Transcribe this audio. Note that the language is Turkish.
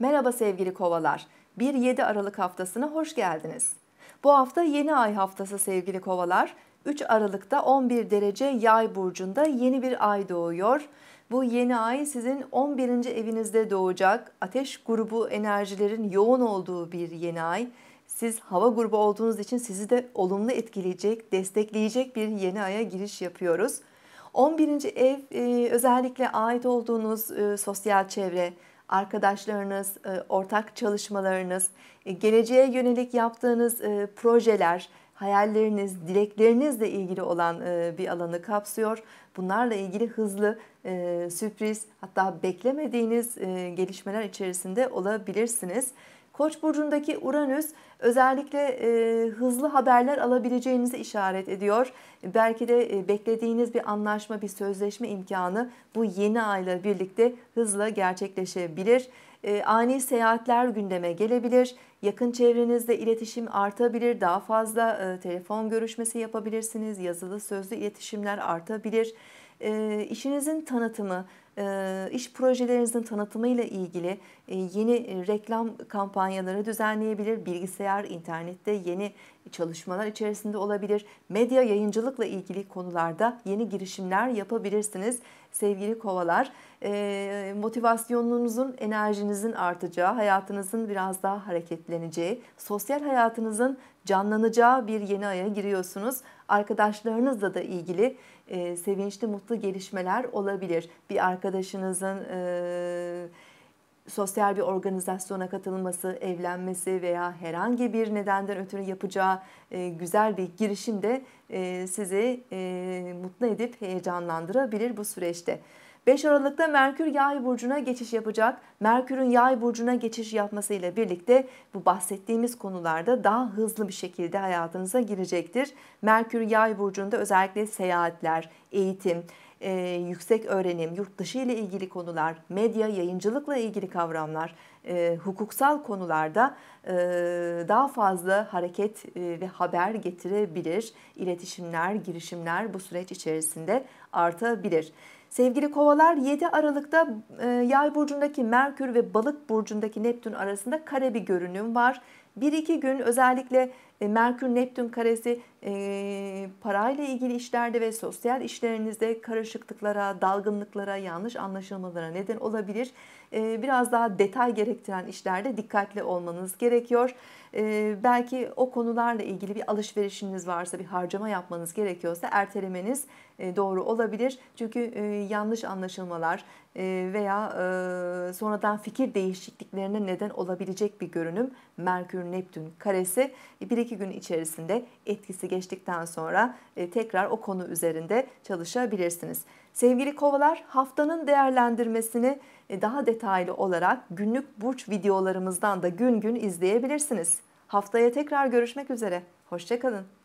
Merhaba sevgili kovalar. 1-7 Aralık haftasına hoş geldiniz. Bu hafta yeni ay haftası sevgili kovalar. 3 Aralık'ta 11 derece yay burcunda yeni bir ay doğuyor. Bu yeni ay sizin 11. evinizde doğacak. Ateş grubu enerjilerin yoğun olduğu bir yeni ay. Siz hava grubu olduğunuz için sizi de olumlu etkileyecek, destekleyecek bir yeni aya giriş yapıyoruz. 11. ev e, özellikle ait olduğunuz e, sosyal çevre, arkadaşlarınız, e, ortak çalışmalarınız, e, geleceğe yönelik yaptığınız e, projeler, hayalleriniz, dileklerinizle ilgili olan bir alanı kapsıyor. Bunlarla ilgili hızlı, sürpriz hatta beklemediğiniz gelişmeler içerisinde olabilirsiniz. Koç burcundaki Uranüs özellikle e, hızlı haberler alabileceğinizi işaret ediyor. Belki de e, beklediğiniz bir anlaşma, bir sözleşme imkanı bu yeni ayla birlikte hızla gerçekleşebilir. E, ani seyahatler gündeme gelebilir. Yakın çevrenizde iletişim artabilir. Daha fazla e, telefon görüşmesi yapabilirsiniz. Yazılı sözlü iletişimler artabilir. E, işinizin tanıtımı, ee, iş projelerinizin tanıtımıyla ilgili e, yeni e, reklam kampanyaları düzenleyebilir. Bilgisayar, internette yeni çalışmalar içerisinde olabilir. Medya yayıncılıkla ilgili konularda yeni girişimler yapabilirsiniz sevgili kovalar. E, ee, motivasyonunuzun, enerjinizin artacağı, hayatınızın biraz daha hareketleneceği, sosyal hayatınızın canlanacağı bir yeni aya giriyorsunuz. Arkadaşlarınızla da ilgili e, sevinçli, mutlu gelişmeler olabilir. Bir arkadaşınızın... E, sosyal bir organizasyona katılması, evlenmesi veya herhangi bir nedenden ötürü yapacağı e, güzel bir girişim de e, sizi e, mutlu edip heyecanlandırabilir bu süreçte. 5 Aralık'ta Merkür Yay burcuna geçiş yapacak. Merkür'ün Yay burcuna geçiş yapmasıyla birlikte bu bahsettiğimiz konularda daha hızlı bir şekilde hayatınıza girecektir. Merkür Yay burcunda özellikle seyahatler, eğitim, e, yüksek öğrenim, yurt dışı ile ilgili konular, medya, yayıncılıkla ilgili kavramlar e, hukuksal konularda e, daha fazla hareket e, ve haber getirebilir. İletişimler, girişimler bu süreç içerisinde artabilir. Sevgili kovalar 7 Aralık'ta e, yay burcundaki Merkür ve balık burcundaki Neptün arasında kare bir görünüm var. Bir iki gün özellikle e, Merkür Neptün karesi e, parayla ilgili işlerde ve sosyal işlerinizde karışıklıklara, dalgınlıklara, yanlış anlaşılmalara neden olabilir. E, biraz daha detay gerektirir gerektiren işlerde dikkatli olmanız gerekiyor. E, belki o konularla ilgili bir alışverişiniz varsa, bir harcama yapmanız gerekiyorsa ertelemeniz e, doğru olabilir. Çünkü e, yanlış anlaşılmalar, ee, veya sonradan fikir değişikliklerine neden olabilecek bir görünüm Merkür-Neptün karesi e, bir iki gün içerisinde etkisi geçtikten sonra e, tekrar o konu üzerinde çalışabilirsiniz. Sevgili kovalar haftanın değerlendirmesini e, daha detaylı olarak günlük burç videolarımızdan da gün gün izleyebilirsiniz. Haftaya tekrar görüşmek üzere. Hoşçakalın.